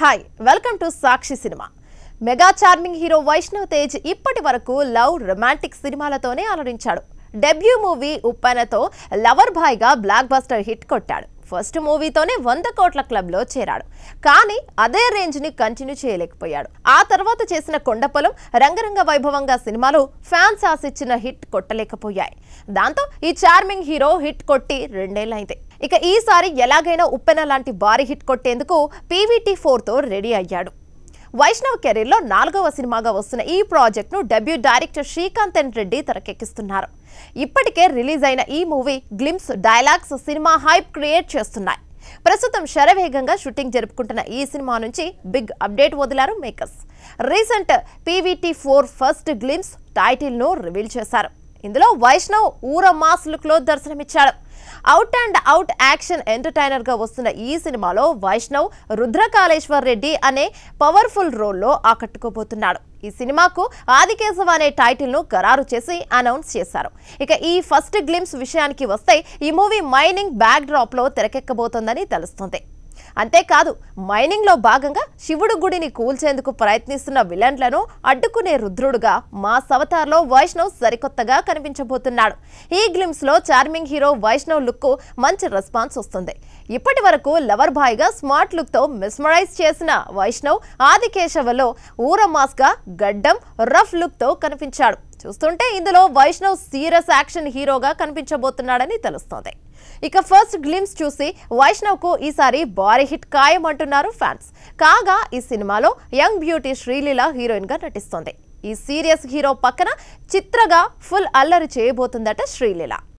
hi welcome to Sakshi cinema mega charming hero Vaishnav Tej ఇప్పటి వరకు love romantic సినిమాలతోనే అలరించాడు డెబ్యూ మూవీ ఉప్పెనతో లవర్ బాయ్గా బ్లాక్ బస్టర్ హిట్ కొట్టాడు ఫస్ట్ మూవీతోనే వంద కోట్ల క్లబ్లో చేరాడు కానీ అదే రేంజ్ని కంటిన్యూ చేయలేకపోయాడు ఆ తర్వాత చేసిన కొండపొలం రంగరంగ వైభవంగా సినిమాలు ఫ్యాన్స్ ఆశిచ్చిన హిట్ కొట్టలేకపోయాయి దాంతో ఈ చార్మింగ్ హీరో హిట్ కొట్టి రెండేళ్ళైతే ఇక ఈసారి ఎలాగైనా ఉప్పెన లాంటి భారీ హిట్ కొట్టేందుకు పీవీటీ ఫోర్తో రెడీ అయ్యాడు వైష్ణవ్ కెరీర్లో నాలుగవ సినిమాగా వస్తున్న ఈ ప్రాజెక్ట్ను debut director Srikanth N Reddy తెరకెక్కిస్తున్నారు ఇప్పటికే రిలీజ్ అయిన ఈ movie glimpse dialogues cinema hype create చేస్తున్నాయి ప్రస్తుతం శరవేగంగా షూటింగ్ జరుపుకుంటున్న ఈ సినిమా నుంచి బిగ్ అప్డేట్ వదిలారు makers recent PVT four first glimpse టైటిల్ను రివీల్ చేశారు ఇందులో వైష్ణవ్ ఊర లుక్ లుక్లో దర్శనమిచ్చాడు అవుట్ అండ్ అవుట్ యాక్షన్ ఎంటర్టైనర్గా వస్తున్న ఈ సినిమాలో వైష్ణవ్ రుద్రకాళేశ్వర్ రెడ్డి అనే పవర్ఫుల్ రోల్లో ఆకట్టుకోబోతున్నాడు ఈ సినిమాకు ఆదికేశవ అనే టైటిల్ను ఖరారు చేసి అనౌన్స్ చేశారు ఇక ఈ ఫస్ట్ గ్లిమ్స్ విషయానికి వస్తే ఈ మూవీ మైనింగ్ బ్యాక్ డ్రాప్లో తెరకెక్కబోతోందని తెలుస్తుంది అంతేకాదు మైనింగ్లో భాగంగా శివుడు గుడిని కూల్చేందుకు ప్రయత్నిస్తున్న విలన్లను అడ్డుకునే రుద్రుడుగా మా సవతార్లో వైష్ణవ్ సరికొత్తగా కనిపించబోతున్నాడు ఈ గ్లిమ్స్లో చార్మింగ్ హీరో వైష్ణవ్ లుక్ మంచి రెస్పాన్స్ వస్తుంది ఇప్పటి వరకు లవర్ బాయ్గా స్మార్ట్ లుక్తో మిస్మరైజ్ చేసిన వైష్ణవ్ ఆదికేశవలో ఊర మాస్గా గడ్డం రఫ్ లుక్తో కనిపించాడు చూస్తుంటే ఇందులో వైష్ణవ్ సీరియస్ యాక్షన్ హీరోగా కనిపించబోతున్నాడని తెలుస్తోంది ఇక ఫస్ట్ గ్లిమ్స్ చూసి వైష్ణవ్ కు ఈసారి భారీ హిట్ ఖాయం అంటున్నారు ఫ్యాన్స్ కాగా ఈ సినిమాలో యంగ్ బ్యూటీ శ్రీలీల హీరోయిన్ గా నటిస్తోంది ఈ సీరియస్ హీరో పక్కన చిత్రగా ఫుల్ అల్లరి చేయబోతుందట శ్రీలీల